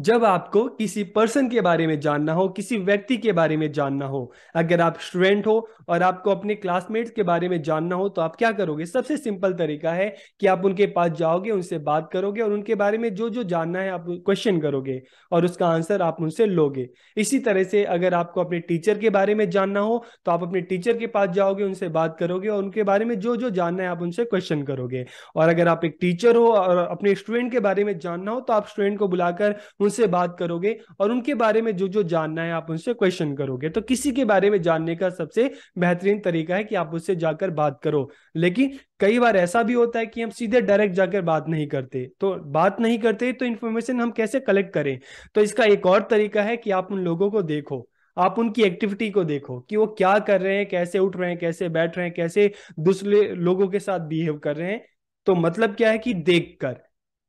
जब आपको किसी पर्सन के बारे में जानना हो किसी व्यक्ति के बारे में जानना हो अगर आप स्टूडेंट हो और आपको अपने क्लासमेट्स के बारे में जानना हो तो आप क्या करोगे सबसे सिंपल तरीका है कि आप उनके पास जाओगे उनसे बात करोगे और उनके बारे में जो जो जानना है आप क्वेश्चन करोगे और उसका आंसर आप उनसे लोगे इसी तरह से अगर आपको अपने टीचर के बारे में जानना हो तो आप अपने टीचर के पास जाओगे उनसे बात करोगे और उनके बारे में जो जो जानना है आप उनसे क्वेश्चन करोगे और अगर आप एक टीचर हो और अपने स्टूडेंट के बारे में जानना हो तो आप स्टूडेंट को बुलाकर उनसे बात करोगे और उनके बारे में जो जो जानना है आप उनसे क्वेश्चन करोगे तो किसी के बारे में जानने का सबसे बेहतरीन तरीका है कि आप उससे जाकर बात करो लेकिन कई बार ऐसा भी होता है कि हम सीधे डायरेक्ट जाकर बात नहीं करते तो बात नहीं करते तो इन्फॉर्मेशन हम कैसे कलेक्ट करें तो इसका एक और तरीका है कि आप उन लोगों को देखो आप उनकी एक्टिविटी को देखो कि वो क्या कर रहे हैं कैसे उठ रहे हैं कैसे बैठ रहे हैं कैसे दूसरे लोगों के साथ बिहेव कर रहे हैं तो मतलब क्या है कि देखकर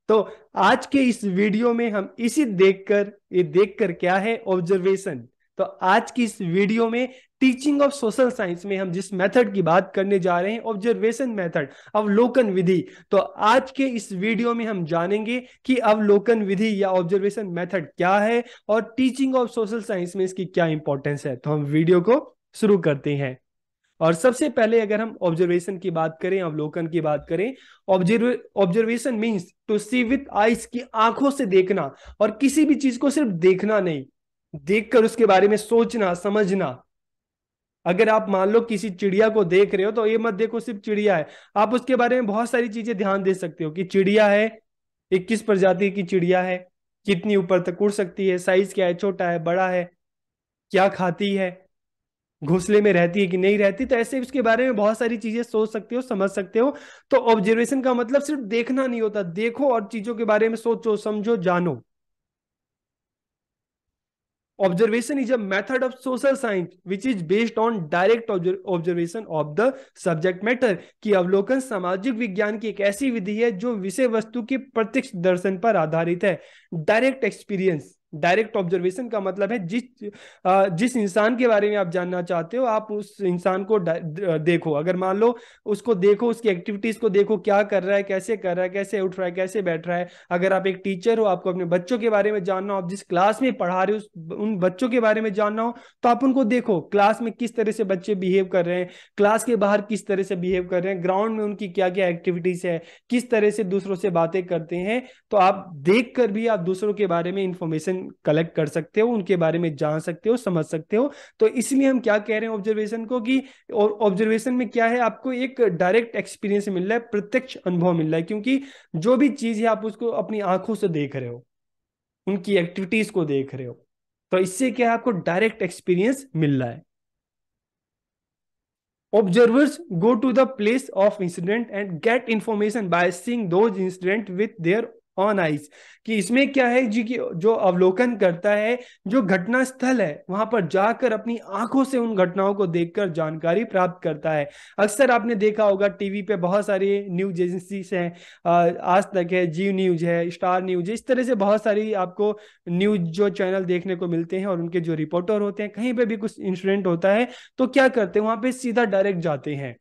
तो आज के इस वीडियो में हम इसी देखकर ये देखकर क्या है ऑब्जर्वेशन तो आज की इस वीडियो में टीचिंग ऑफ सोशल साइंस में हम जिस मेथड की बात करने जा रहे हैं ऑब्जर्वेशन मेथड अवलोकन विधि तो आज के इस वीडियो में हम जानेंगे कि अवलोकन विधि या ऑब्जर्वेशन मेथड क्या है और टीचिंग ऑफ सोशल साइंस में इसकी क्या इंपॉर्टेंस है तो हम वीडियो को शुरू करते हैं और सबसे पहले अगर हम ऑब्जर्वेशन की बात करें अवलोकन की बात करें observe observation means to see with eyes की आंखों से देखना और किसी भी चीज को सिर्फ देखना नहीं देखकर उसके बारे में सोचना समझना अगर आप मान लो किसी चिड़िया को देख रहे हो तो ये मत देखो सिर्फ चिड़िया है आप उसके बारे में बहुत सारी चीजें ध्यान दे सकते हो कि चिड़िया है इक्कीस प्रजाति की चिड़िया है कितनी ऊपर तक उड़ सकती है साइज क्या है छोटा है बड़ा है क्या खाती है घोसले में रहती है कि नहीं रहती तो ऐसे उसके बारे में बहुत सारी चीजें सोच सकते हो समझ सकते हो तो ऑब्जर्वेशन का मतलब सिर्फ देखना नहीं होता देखो और चीजों के बारे में सोचो समझो जानो observation is a method of social science which is based on direct observation of the subject matter की अवलोकन सामाजिक विज्ञान की एक ऐसी विधि है जो विषय वस्तु के प्रत्यक्ष दर्शन पर आधारित है डायरेक्ट एक्सपीरियंस डायरेक्ट ऑब्जर्वेशन का मतलब है जिस जिस इंसान के बारे में आप जानना चाहते हो आप उस इंसान को देखो अगर मान लो उसको देखो उसकी एक्टिविटीज को देखो क्या कर रहा है कैसे कर रहा है कैसे उठ रहा है कैसे बैठ रहा है अगर आप एक टीचर हो आपको अपने बच्चों के बारे में जानना हो आप जिस क्लास में पढ़ा रहे हो उन बच्चों के बारे में जानना हो तो आप उनको देखो क्लास में किस तरह से बच्चे बिहेव कर रहे हैं क्लास के बाहर किस तरह से बिहेव कर रहे हैं ग्राउंड में उनकी क्या क्या एक्टिविटीज है किस तरह से दूसरों से बातें करते हैं तो आप देख कर भी आप दूसरों के बारे में इंफॉर्मेशन कलेक्ट कर सकते हो उनके बारे में जान सकते हो समझ सकते हो तो इसलिए हम क्या कह रहे हैं ऑब्जर्वेशन को कि ऑब्जर्वेशन में क्या है आपको एक डायरेक्ट एक्सपीरियंस मिल रहा है प्रत्यक्ष अनुभव मिल रहा है क्योंकि जो भी चीज है आप उसको अपनी आंखों से देख रहे हो उनकी एक्टिविटीज को देख रहे हो तो इससे क्या है आपको डायरेक्ट एक्सपीरियंस मिल रहा है observers go to the place of incident and get information by seeing those incident with their own eyes कि इसमें क्या है जी कि जो अवलोकन करता है जो घटना स्थल है वहां पर जाकर अपनी आंखों से उन घटनाओं को देखकर जानकारी प्राप्त करता है अक्सर आपने देखा होगा टीवी पे बहुत सारी न्यूज एजेंसीज हैं आज तक है जीव न्यूज है स्टार न्यूज इस तरह से बहुत सारी आपको न्यूज जो चैनल देखने को मिलते हैं और उनके जो रिपोर्टर होते हैं कहीं पर भी कुछ इंसिडेंट होता है तो क्या करते हैं वहां पर सीधा डायरेक्ट जाते हैं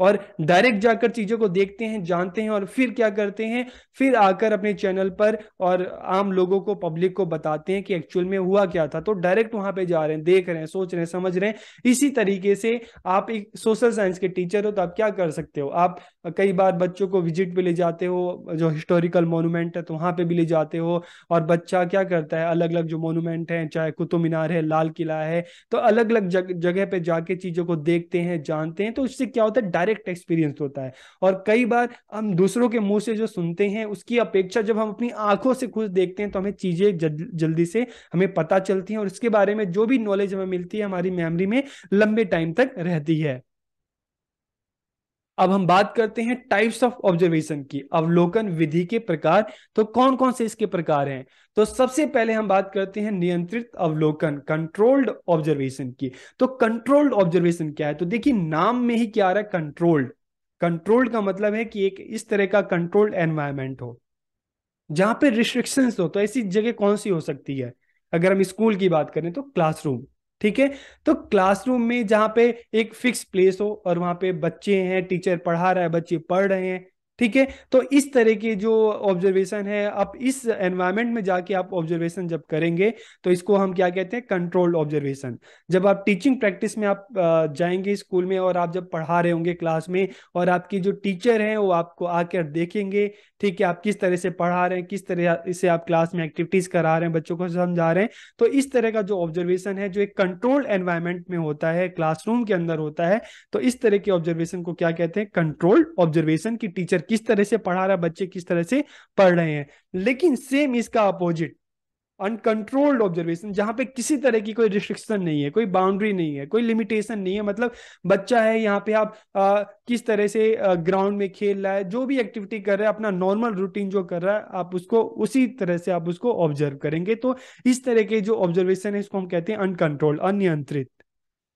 और डायरेक्ट जाकर चीजों को देखते हैं जानते हैं और फिर क्या करते हैं फिर आकर अपने चैनल पर और आम लोगों को पब्लिक को बताते हैं कि एक्चुअल में हुआ क्या था तो डायरेक्ट वहां पे जा रहे हैं देख रहे हैं सोच रहे हैं समझ रहे हैं इसी तरीके से आप एक सोशल साइंस के टीचर हो तो आप क्या कर सकते हो आप कई बार बच्चों को विजिट पे ले जाते हो जो हिस्टोरिकल मोनूमेंट है तो वहां पर भी ले जाते हो और बच्चा क्या करता है अलग अलग जो मोनूमेंट है चाहे कुतुब मीनार है लाल किला है तो अलग अलग जगह पे जाके चीजों को देखते हैं जानते हैं तो उससे क्या होता है डायरेक्ट डायरेक्ट एक्सपीरियंस होता है और कई बार हम दूसरों के मुंह से जो सुनते हैं उसकी अपेक्षा जब हम अपनी आंखों से खुद देखते हैं तो हमें चीजें जल्दी से हमें पता चलती हैं और इसके बारे में जो भी नॉलेज हमें मिलती है हमारी मेमोरी में लंबे टाइम तक रहती है अब हम बात करते हैं टाइप्स ऑफ ऑब्जर्वेशन की अवलोकन विधि के प्रकार तो कौन कौन से इसके प्रकार हैं तो सबसे पहले हम बात करते हैं नियंत्रित अवलोकन कंट्रोल्ड ऑब्जर्वेशन की तो कंट्रोल्ड ऑब्जर्वेशन क्या है तो देखिए नाम में ही क्या आ रहा है कंट्रोल्ड कंट्रोल्ड का मतलब है कि एक इस तरह का कंट्रोल्ड एनवायरमेंट हो जहां पर रिस्ट्रिक्शंस हो तो ऐसी जगह कौन सी हो सकती है अगर हम स्कूल की बात करें तो क्लासरूम ठीक है तो क्लासरूम में जहां पे एक फिक्स प्लेस हो और वहां पे बच्चे हैं टीचर पढ़ा रहा है बच्चे पढ़ रहे हैं ठीक है तो इस तरह के जो ऑब्जर्वेशन है आप इस एनवायरमेंट में जाके आप ऑब्जर्वेशन जब करेंगे तो इसको हम क्या कहते हैं कंट्रोल्ड ऑब्जर्वेशन जब आप टीचिंग प्रैक्टिस में आप जाएंगे स्कूल में और आप जब पढ़ा रहे होंगे क्लास में और आपकी जो टीचर हैं वो आपको आकर देखेंगे ठीक है आप किस तरह से पढ़ा रहे हैं किस तरह से आप क्लास में एक्टिविटीज करा रहे हैं बच्चों को समझा रहे हैं तो इस तरह का जो ऑब्जर्वेशन है जो एक कंट्रोल्ड एनवायरमेंट में होता है क्लासरूम के अंदर होता है तो इस तरह के ऑब्जर्वेशन को क्या कहते हैं कंट्रोल्ड ऑब्जर्वेशन की टीचर किस तरह से पढ़ा रहा है बच्चे किस तरह से पढ़ रहे हैं लेकिन सेम इसका अपोजिट अनकंट्रोल्ड ऑब्जर्वेशन जहां पे किसी तरह की कोई रिस्ट्रिक्शन नहीं है कोई बाउंड्री नहीं है कोई लिमिटेशन नहीं है मतलब बच्चा है यहाँ पे आप आ, किस तरह से ग्राउंड में खेल रहा है जो भी एक्टिविटी कर रहा है अपना नॉर्मल रूटीन जो कर रहा है आप उसको उसी तरह से आप उसको ऑब्जर्व करेंगे तो इस तरह के जो ऑब्जर्वेशन है इसको हम कहते हैं अनकंट्रोल्ड अनियंत्रित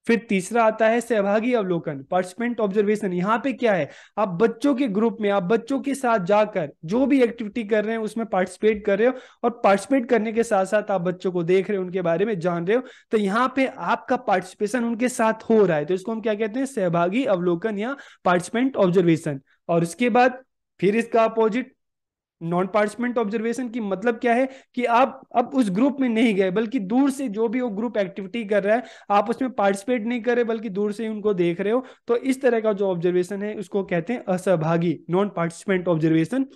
फिर तीसरा आता है सहभागी अवलोकन पार्टिसिपेंट ऑब्जर्वेशन यहाँ पे क्या है आप बच्चों के ग्रुप में आप बच्चों के साथ जाकर जो भी एक्टिविटी कर रहे हैं उसमें पार्टिसिपेट कर रहे हो और पार्टिसिपेट करने के साथ साथ आप बच्चों को देख रहे हो उनके बारे में जान रहे हो तो यहाँ पे आपका पार्टिसिपेशन उनके साथ हो रहा है तो इसको हम क्या कहते हैं सहभागी अवलोकन या पार्टिसिपेंट ऑब्जर्वेशन और उसके बाद फिर इसका अपोजिट नॉन पार्टिसिपेंट ऑब्जर्वेशन की मतलब क्या है कि आप अब उस ग्रुप में नहीं गए बल्कि दूर से जो भी वो ग्रुप एक्टिविटी कर रहा है आप उसमें पार्टिसिपेट नहीं कर रहे बल्कि दूर से ही उनको देख रहे हो तो इस तरह का जो ऑब्जर्वेशन है उसको कहते हैं असहभागी नॉन पार्टिसिपेंट ऑब्जर्वेशन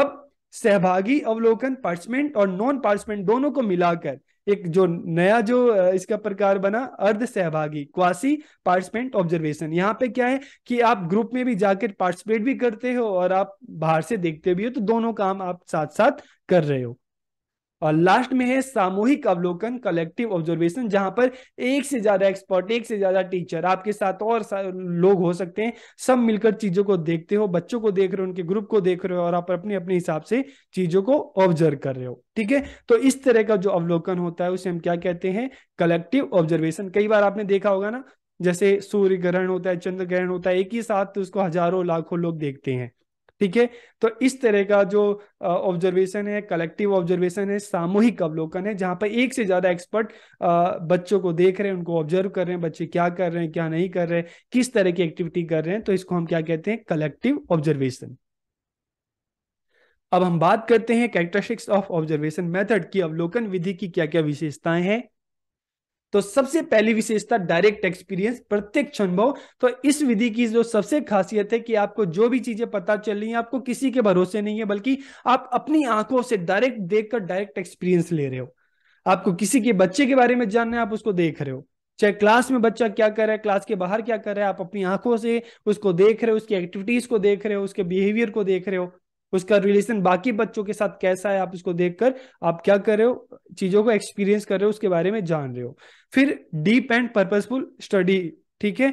अब सहभागी अवलोकन पार्टिसिपेंट और नॉन पार्टिसिपेंट दोनों को मिलाकर एक जो नया जो इसका प्रकार बना अर्ध सहभागी क्वासी पार्टिसिपेंट ऑब्जर्वेशन यहाँ पे क्या है कि आप ग्रुप में भी जाकर पार्टिसिपेट भी करते हो और आप बाहर से देखते भी हो तो दोनों काम आप साथ साथ कर रहे हो और लास्ट में है सामूहिक अवलोकन कलेक्टिव ऑब्जर्वेशन जहां पर एक से ज्यादा एक्सपर्ट एक से ज्यादा टीचर आपके साथ और सा, लोग हो सकते हैं सब मिलकर चीजों को देखते हो बच्चों को देख रहे हो उनके ग्रुप को देख रहे हो और आप अपने अपने हिसाब से चीजों को ऑब्जर्व कर रहे हो ठीक है तो इस तरह का जो अवलोकन होता है उसे हम क्या कहते हैं कलेक्टिव ऑब्जर्वेशन कई बार आपने देखा होगा ना जैसे सूर्य ग्रहण होता है चंद्र ग्रहण होता है एक ही साथ उसको हजारों लाखों लोग देखते हैं ठीक है तो इस तरह का जो ऑब्जर्वेशन है कलेक्टिव ऑब्जर्वेशन है सामूहिक अवलोकन है जहां पर एक से ज्यादा एक्सपर्ट बच्चों को देख रहे हैं उनको ऑब्जर्व कर रहे हैं बच्चे क्या कर रहे हैं क्या नहीं कर रहे हैं किस तरह की एक्टिविटी कर रहे हैं तो इसको हम क्या कहते हैं कलेक्टिव ऑब्जर्वेशन अब हम बात करते हैं कैरेक्टरिस्टिक्स ऑफ ऑब्जर्वेशन मेथड की अवलोकन विधि की क्या क्या विशेषताएं हैं तो सबसे पहली विशेषता डायरेक्ट एक्सपीरियंस प्रत्यक्ष अनुभव तो इस विधि की जो सबसे खासियत है कि आपको जो भी चीजें पता चल रही है आपको किसी के भरोसे नहीं है बल्कि आप अपनी आंखों से डायरेक्ट देखकर डायरेक्ट एक्सपीरियंस ले रहे हो आपको किसी के बच्चे के बारे में जानना है आप उसको देख रहे हो चाहे क्लास में बच्चा क्या कर रहा है क्लास के बाहर क्या कर रहा है आप अपनी आंखों से उसको देख रहे हो उसकी एक्टिविटीज को देख रहे हो उसके बिहेवियर को देख रहे हो उसका रिलेशन बाकी बच्चों के साथ कैसा है आप इसको देखकर आप क्या कर रहे हो चीजों को एक्सपीरियंस कर रहे हो उसके बारे में जान रहे हो फिर डीप एंड पर्पजफुल स्टडी ठीक है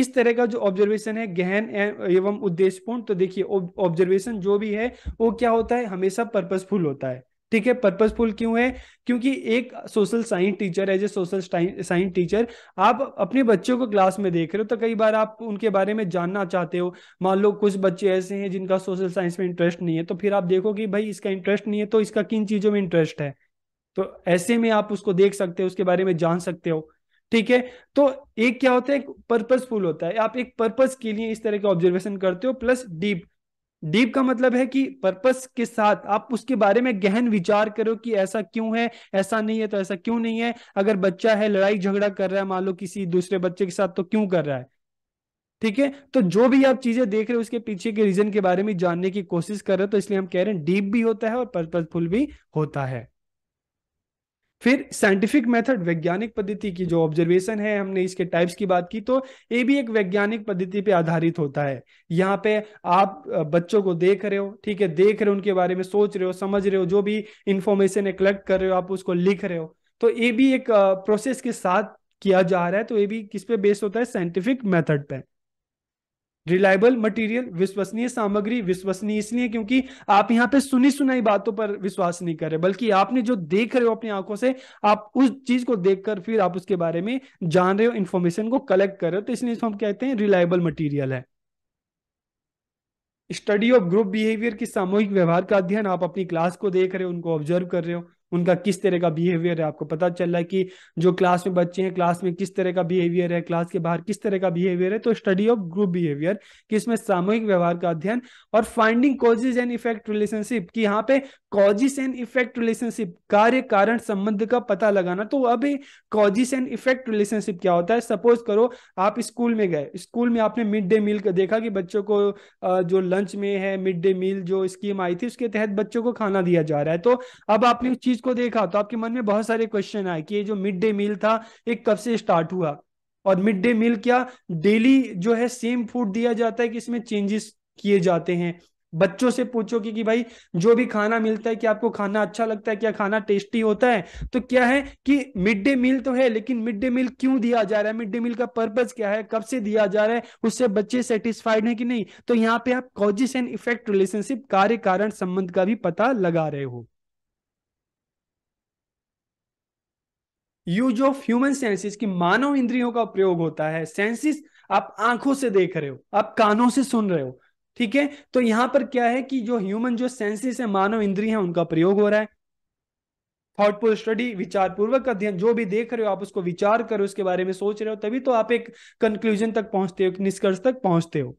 इस तरह का जो ऑब्जर्वेशन है गहन एवं उद्देश्यपूर्ण तो देखिए ऑब्जर्वेशन जो भी है वो क्या होता है हमेशा पर्पजफुल होता है ठीक है पर्पजफुल क्यों है क्योंकि एक social science teacher as a social science teacher आप अपने बच्चों को क्लास में देख रहे हो तो कई बार आप उनके बारे में जानना चाहते हो मान लो कुछ बच्चे ऐसे हैं जिनका सोशल साइंस में इंटरेस्ट नहीं है तो फिर आप देखो कि भाई इसका इंटरेस्ट नहीं है तो इसका किन चीजों में इंटरेस्ट है तो ऐसे में आप उसको देख सकते हो उसके बारे में जान सकते हो ठीक है तो एक क्या होता है पर्पजफुल होता है आप एक पर्पज के लिए इस तरह के ऑब्जर्वेशन करते हो प्लस डीप डीप का मतलब है कि पर्पस के साथ आप उसके बारे में गहन विचार करो कि ऐसा क्यों है ऐसा नहीं है तो ऐसा क्यों नहीं है अगर बच्चा है लड़ाई झगड़ा कर रहा है मान लो किसी दूसरे बच्चे के साथ तो क्यों कर रहा है ठीक है तो जो भी आप चीजें देख रहे हो उसके पीछे के रीजन के बारे में जानने की कोशिश कर रहे हो तो इसलिए हम कह रहे हैं डीप भी होता है और पर्पजफुल भी होता है फिर साइंटिफिक मेथड वैज्ञानिक पद्धति की जो ऑब्जर्वेशन है हमने इसके टाइप्स की बात की तो ये भी एक वैज्ञानिक पद्धति पे आधारित होता है यहाँ पे आप बच्चों को देख रहे हो ठीक है देख रहे हो उनके बारे में सोच रहे हो समझ रहे हो जो भी इंफॉर्मेशन है कलेक्ट कर रहे हो आप उसको लिख रहे हो तो ये भी एक प्रोसेस के साथ किया जा रहा है तो ये भी किस पे बेस्ड होता है साइंटिफिक मेथड पे रिलायबल मटेरियल विश्वसनीय सामग्री विश्वसनीय इसलिए क्योंकि आप यहाँ पे सुनी सुनाई बातों पर विश्वास नहीं कर रहे बल्कि आपने जो देख रहे हो अपनी आंखों से आप उस चीज को देखकर फिर आप उसके बारे में जान रहे हो इन्फॉर्मेशन को कलेक्ट कर रहे हो तो इसलिए इसको हम कहते हैं रिलायबल मटीरियल है स्टडी ऑफ ग्रुप बिहेवियर की सामूहिक व्यवहार का अध्ययन आप अपनी क्लास को देख रहे हो उनको ऑब्जर्व कर रहे हो उनका किस तरह का बिहेवियर है आपको पता चल रहा है कि जो क्लास में बच्चे हैं क्लास में किस तरह का बिहेवियर है क्लास के बाहर किस तरह का बिहेवियर है तो स्टडी ऑफ ग्रुप बिहेवियर कि इसमें सामूहिक व्यवहार का अध्ययन और finding causes and effect relationship कि यहाँ पे कॉजिस एंड इफेक्ट रिलेशनशिप कार्य कारण संबंध का पता लगाना तो अभी कॉजिस एंड इफेक्ट रिलेशनशिप क्या होता है सपोज करो आप स्कूल में गए स्कूल में आपने मिड डे मील देखा कि बच्चों को जो लंच में है मिड डे मील जो स्कीम आई थी उसके तहत बच्चों को खाना दिया जा रहा है तो अब आपने उस चीज चीज को देखा तो आपके मन में बहुत सारे क्वेश्चन आए कि ये जो मिड डे मील था ये कब से स्टार्ट हुआ और मिड डे मील क्या डेली जो है सेम फूड दिया जाता है कि इसमें चेंजेस किए जाते हैं बच्चों से पूछो कि, कि भाई जो भी खाना मिलता है कि आपको खाना अच्छा लगता है क्या खाना टेस्टी होता है तो क्या है कि मिड डे मील तो है लेकिन मिड डे मील क्यों दिया जा रहा है मिड डे मील का पर्पज क्या है कब से दिया जा रहा है उससे बच्चे सेटिस्फाइड हैं कि नहीं तो यहाँ पे आप कॉजिस एंड इफेक्ट रिलेशनशिप कार्य कारण संबंध का भी पता लगा रहे हो यूज ऑफ ह्यूमन सेंसेस की मानव इंद्रियों का प्रयोग होता है सेंसेस आप आंखों से देख रहे हो आप कानों से सुन रहे हो ठीक है तो यहां पर क्या है कि जो ह्यूमन जो सेंसेस है मानव इंद्रिय है उनका प्रयोग हो रहा है थॉटफुल स्टडी विचार पूर्वक अध्ययन जो भी देख रहे हो आप उसको विचार करो उसके बारे में सोच रहे हो तभी तो आप एक कंक्लूजन तक पहुंचते हो निष्कर्ष तक पहुंचते हो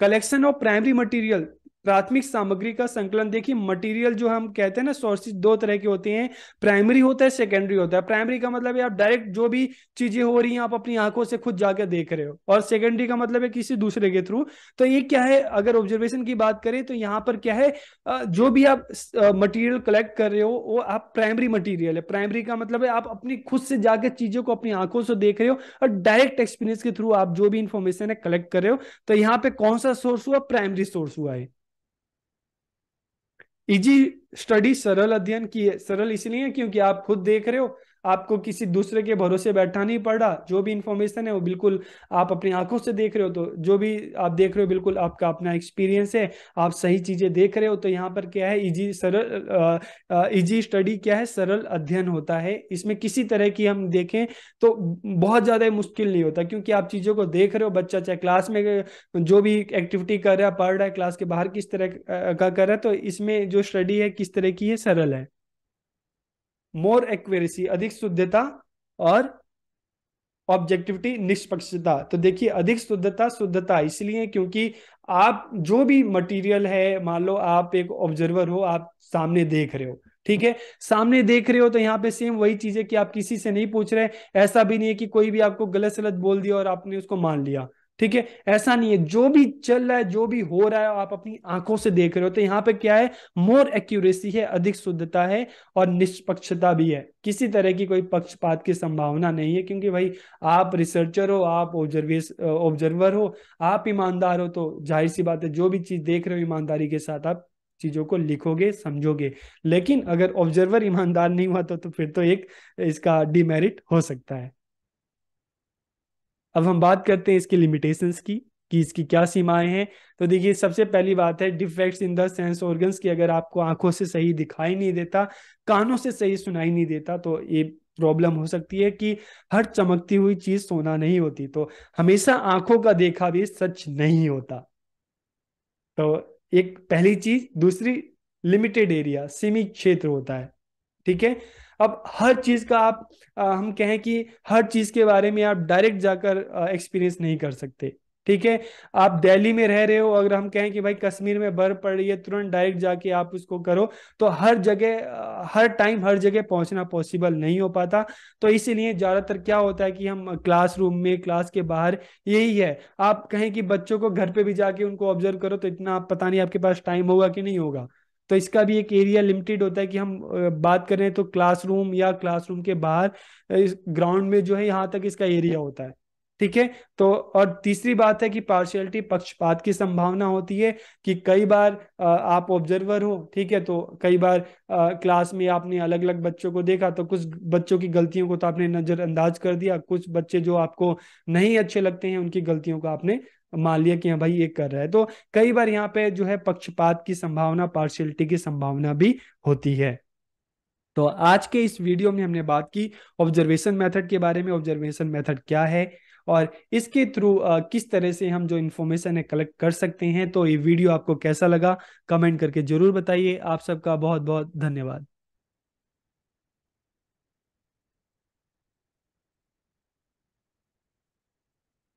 कलेक्शन ऑफ प्राइमरी मटेरियल प्राथमिक सामग्री का संकलन देखिए मटेरियल जो हम कहते हैं ना सोर्सेज दो तरह के होते हैं प्राइमरी होता है सेकेंडरी होता है प्राइमरी का मतलब है आप डायरेक्ट जो भी चीजें हो रही हैं आप अपनी आंखों से खुद जाकर देख रहे हो और सेकेंडरी का मतलब है किसी दूसरे के थ्रू तो ये क्या है अगर ऑब्जर्वेशन की बात करें तो यहाँ पर क्या है जो भी आप मटीरियल कलेक्ट कर रहे हो वो आप प्राइमरी मटीरियल है प्राइमरी का मतलब है आप अपनी खुद से जाकर चीजों को अपनी आंखों से देख रहे हो और डायरेक्ट एक्सपीरियंस के थ्रू आप जो भी इंफॉर्मेशन है कलेक्ट कर रहे हो तो यहाँ पे कौन सा सोर्स हुआ प्राइमरी सोर्स हुआ है इजी e स्टडी सरल अध्ययन की है सरल इसलिए क्योंकि आप खुद देख रहे हो आपको किसी दूसरे के भरोसे बैठना नहीं पड़ रहा जो भी इंफॉर्मेशन है वो बिल्कुल आप अपनी आंखों से देख रहे हो तो जो भी आप देख रहे हो बिल्कुल आपका अपना एक्सपीरियंस है आप सही चीजें देख रहे हो तो यहाँ पर क्या है इजी सरल इजी स्टडी क्या है सरल अध्ययन होता है इसमें किसी तरह की हम देखें तो बहुत ज्यादा मुश्किल नहीं होता क्योंकि आप चीजों को देख रहे हो बच्चा चाहे क्लास में जो भी एक्टिविटी कर रहा है पढ़ रहा है क्लास के बाहर किस तरह का कर रहा है तो इसमें जो स्टडी है किस तरह की है सरल है मोर एक्वेरेसी अधिक शुद्धता और ऑब्जेक्टिविटी निष्पक्षता तो देखिए अधिक शुद्धता शुद्धता इसलिए क्योंकि आप जो भी मटेरियल है मान लो आप एक ऑब्जर्वर हो आप सामने देख रहे हो ठीक है सामने देख रहे हो तो यहाँ पे सेम वही चीज है कि आप किसी से नहीं पूछ रहे ऐसा भी नहीं है कि कोई भी आपको गलत सलत बोल दिया और आपने उसको मान लिया ठीक है ऐसा नहीं है जो भी चल रहा है जो भी हो रहा है आप अपनी आंखों से देख रहे हो तो यहाँ पे क्या है मोर एक्यूरेसी है अधिक शुद्धता है और निष्पक्षता भी है किसी तरह की कोई पक्षपात की संभावना नहीं है क्योंकि भाई आप रिसर्चर हो आप ऑब्जर्वर हो आप ईमानदार हो तो जाहिर सी बात है जो भी चीज देख रहे हो ईमानदारी के साथ आप चीजों को लिखोगे समझोगे लेकिन अगर ऑब्जर्वर ईमानदार नहीं हुआ तो, तो फिर तो एक इसका डिमेरिट हो सकता है अब हम बात करते हैं इसके लिमिटेशंस की कि इसकी क्या सीमाएं हैं तो देखिए सबसे पहली बात है defects in the sense organs की अगर आपको आंखों से सही दिखाई नहीं देता कानों से सही सुनाई नहीं देता तो ये प्रॉब्लम हो सकती है कि हर चमकती हुई चीज सोना नहीं होती तो हमेशा आंखों का देखा भी सच नहीं होता तो एक पहली चीज दूसरी लिमिटेड एरिया सीमित क्षेत्र होता है ठीक है अब हर चीज का आप आ, हम कहें कि हर चीज के बारे में आप डायरेक्ट जाकर एक्सपीरियंस नहीं कर सकते ठीक है आप दिल्ली में रह रहे हो अगर हम कहें कि भाई कश्मीर में बर्फ पड़ रही है तुरंत डायरेक्ट जाके आप उसको करो तो हर जगह हर टाइम हर जगह पहुंचना पॉसिबल नहीं हो पाता तो इसीलिए ज्यादातर क्या होता है कि हम क्लासरूम में क्लास के बाहर यही है आप कहें कि बच्चों को घर पे भी जाके उनको ऑब्जर्व करो तो इतना आप पता नहीं आपके पास टाइम होगा कि नहीं होगा तो इसका भी एक एरिया लिमिटेड होता है कि हम बात करें तो क्लासरूम या क्लासरूम के बाहर इस ग्राउंड में जो है यहाँ तक इसका एरिया होता है ठीक है तो और तीसरी बात है कि पार्शियलिटी पक्षपात की संभावना होती है कि कई बार आप ऑब्जर्वर हो ठीक है तो कई बार क्लास में आपने अलग अलग बच्चों को देखा तो कुछ बच्चों की गलतियों को तो आपने नजरअंदाज कर दिया कुछ बच्चे जो आपको नहीं अच्छे लगते हैं उनकी गलतियों को आपने मान लिया कि हाँ भाई ये कर रहा है तो कई बार यहाँ पे जो है पक्षपात की संभावना पार्शियलिटी की संभावना भी होती है तो आज के इस वीडियो में हमने बात की ऑब्जर्वेशन मेथड के बारे में ऑब्जर्वेशन मेथड क्या है और इसके थ्रू किस तरह से हम जो इन्फॉर्मेशन है कलेक्ट कर सकते हैं तो ये वीडियो आपको कैसा लगा कमेंट करके जरूर बताइए आप सबका बहुत बहुत धन्यवाद